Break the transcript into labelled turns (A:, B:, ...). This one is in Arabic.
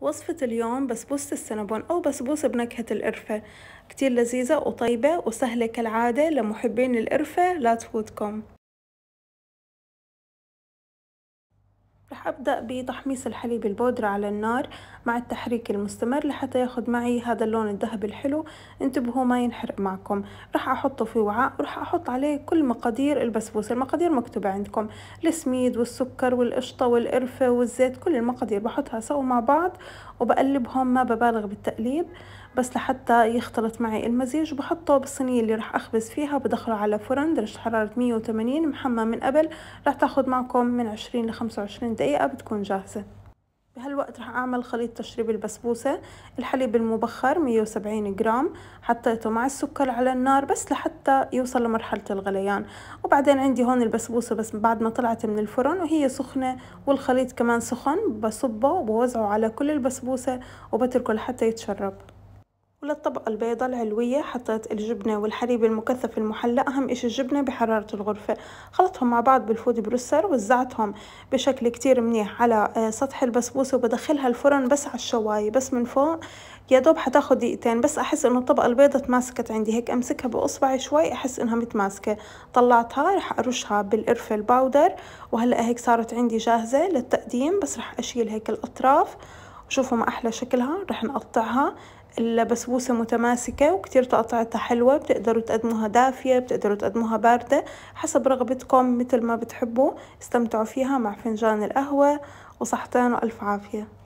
A: وصفة اليوم بسبوسة السنبون أو بسبوسة بنكهة القرفة كتير لذيذة وطيبة وسهلة كالعادة لمحبين القرفة لا تفوتكم رح أبدأ بتحميص الحليب البودرة على النار مع التحريك المستمر لحتى ياخد معي هذا اللون الذهبي الحلو انتبهوا ما ينحرق معكم رح أحطه في وعاء ورح أحط عليه كل مقادير البسبوسة المقادير مكتوبة عندكم السميد والسكر والقشطة والقرفة والزيت كل المقادير بحطها سوا مع بعض وبقلبهم ما ببالغ بالتقليب بس لحتى يختلط معي المزيج بحطه بالصينية اللي رح أخبز فيها بدخله على فرن درجة حرارة 180 محمى من قبل رح تاخد معكم من 20 ل 25 دقيقة بتكون جاهزة بهالوقت رح أعمل خليط تشريب البسبوسة الحليب المبخر 170 جرام حطيته مع السكر على النار بس لحتى يوصل لمرحلة الغليان وبعدين عندي هون البسبوسة بس بعد ما طلعت من الفرن وهي سخنة والخليط كمان سخن بصبه وبوزعه على كل البسبوسة وبتركه لحتى يتشرب وللطبقة البيضة العلوية حطيت الجبنة والحليب المكثف المحلى أهم إشي الجبنة بحرارة الغرفة خلطتهم مع بعض بالفود بروسر وزعتهم بشكل كتير منيح على آه، سطح البسبوسة وبدخلها الفرن بس على الشواية بس من فوق يا دوب حتاخد دقيقتين بس أحس إنه الطبقة البيضة تماسكت عندي هيك أمسكها بإصبعي شوي أحس إنها متماسكة طلعتها رح أرشها بالقرفة الباودر وهلأ هيك صارت عندي جاهزة للتقديم بس رح أشيل هيك الأطراف شوفوا ما أحلى شكلها رح نقطعها البسبوسة متماسكة وكتير تقطعتها حلوة بتقدروا تقدموها دافية بتقدروا تقدموها باردة حسب رغبتكم مثل ما بتحبوا استمتعوا فيها مع فنجان القهوة وصحتين وألف عافية